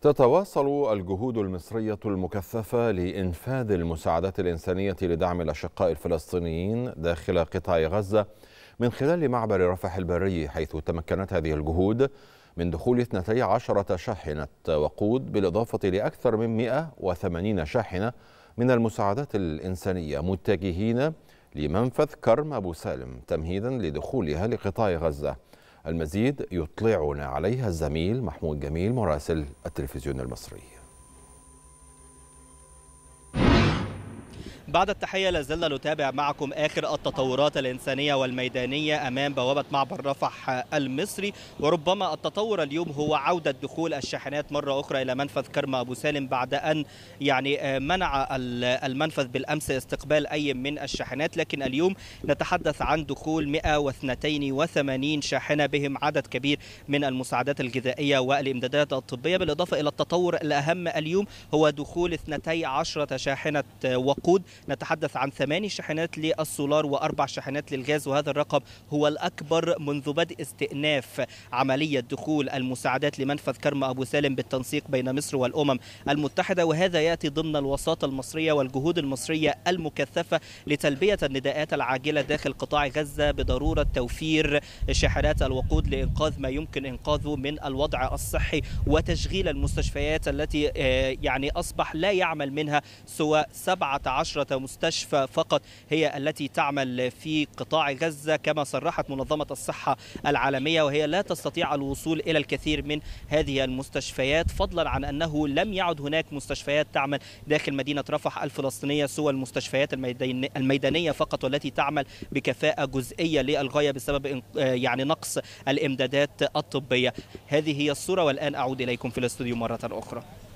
تتواصل الجهود المصرية المكثفة لإنفاذ المساعدات الإنسانية لدعم الأشقاء الفلسطينيين داخل قطاع غزة من خلال معبر رفح البري حيث تمكنت هذه الجهود من دخول 12 شاحنة وقود بالإضافة لأكثر من 180 شاحنة من المساعدات الإنسانية متجهين لمنفذ كرم أبو سالم تمهيدا لدخولها لقطاع غزة المزيد يطلعنا عليها الزميل محمود جميل مراسل التلفزيون المصري بعد التحية لازلنا نتابع معكم آخر التطورات الإنسانية والميدانية أمام بوابة معبر رفح المصري وربما التطور اليوم هو عودة دخول الشاحنات مرة أخرى إلى منفذ كرمة أبو سالم بعد أن يعني آه، منع المنفذ بالأمس استقبال أي من الشاحنات لكن اليوم نتحدث عن دخول 182 شاحنة بهم عدد كبير من المساعدات الغذائية والإمدادات الطبية بالإضافة إلى التطور الأهم اليوم هو دخول 12 شاحنة وقود نتحدث عن ثماني شاحنات للسولار وأربع شاحنات للغاز وهذا الرقم هو الأكبر منذ بدء استئناف عملية دخول المساعدات لمنفذ كرم أبو سالم بالتنسيق بين مصر والأمم المتحدة وهذا يأتي ضمن الوساطة المصرية والجهود المصرية المكثفة لتلبية النداءات العاجلة داخل قطاع غزة بضرورة توفير شاحنات الوقود لإنقاذ ما يمكن إنقاذه من الوضع الصحي وتشغيل المستشفيات التي آه، يعني أصبح لا يعمل منها سوى 17 مستشفى فقط هي التي تعمل في قطاع غزة كما صرحت منظمة الصحة العالمية وهي لا تستطيع الوصول إلى الكثير من هذه المستشفيات فضلا عن أنه لم يعد هناك مستشفيات تعمل داخل مدينة رفح الفلسطينية سوى المستشفيات الميدانية فقط والتي تعمل بكفاءة جزئية للغاية بسبب يعني نقص الإمدادات الطبية هذه هي الصورة والآن أعود إليكم في الاستوديو مرة أخرى